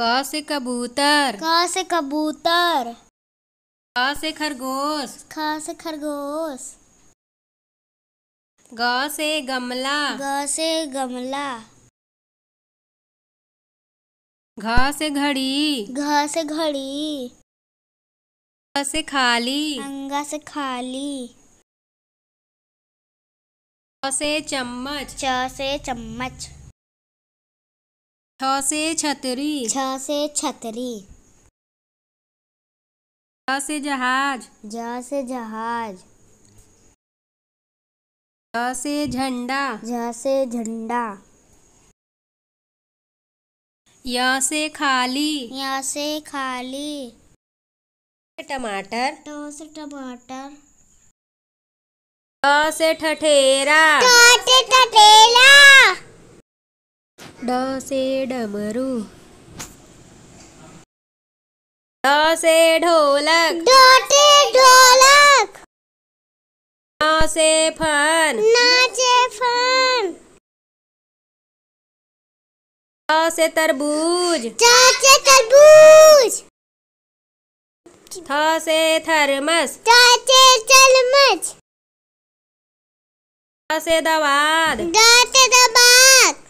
का से कबूतर का से कबूतर का से खरगोश ख से खरगोश गा से गमला गा से गमला घा से घड़ी घा से घड़ी अंगा से खाली अंगा से खाली से चम्मच च से चम्मच छ से छतरी छ से छतरी ज से जहाज ज से जहाज ज से झंडा ज से झंडा य से खाली य से खाली टमाटर ट से टमाटर ट से ठठेरा ट से ठठेरा से डमरू ढ से ढोलक ढ ढोलक से फन नाचे फन से तरबूज चाचे तरबूज थ से थर्मस चाचे चलमच से दवाद डाटे से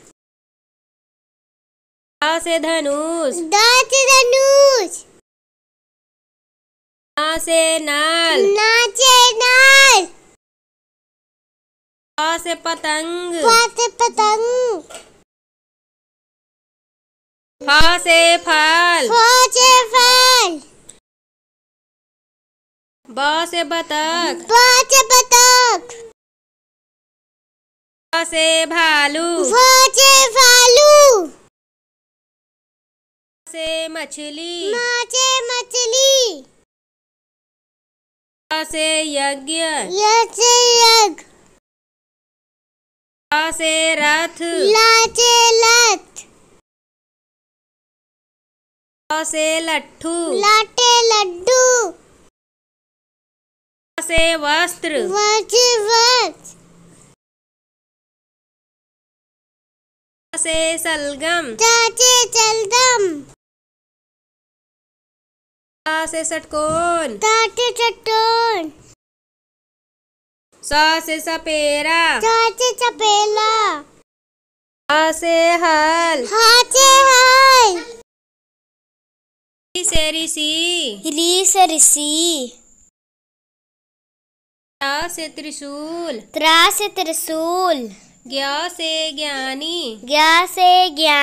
से धनुष द से धनुष ना से नाल नाचे नाल प से पतंग प से पतंग फ से फल फ से फल ब से बतख ब से बतख भ से भालू भ से से मछली माचे मछली से यज्ञ से यज्ञ से रथ लाचे लथ से लट्ठू लाटे लड्डू से वस्त्र वाचे वस्त्र से सलगम चाचे सलगम से षटकोण षटकोण स से सपेरा स चपेला सपेला से हल हाचे से री से ऋषि री से ऋषि त्रा से त्रिशूल त्रा से त्रिशूल ज्ञा से ज्ञानी ज्ञा से ज्ञान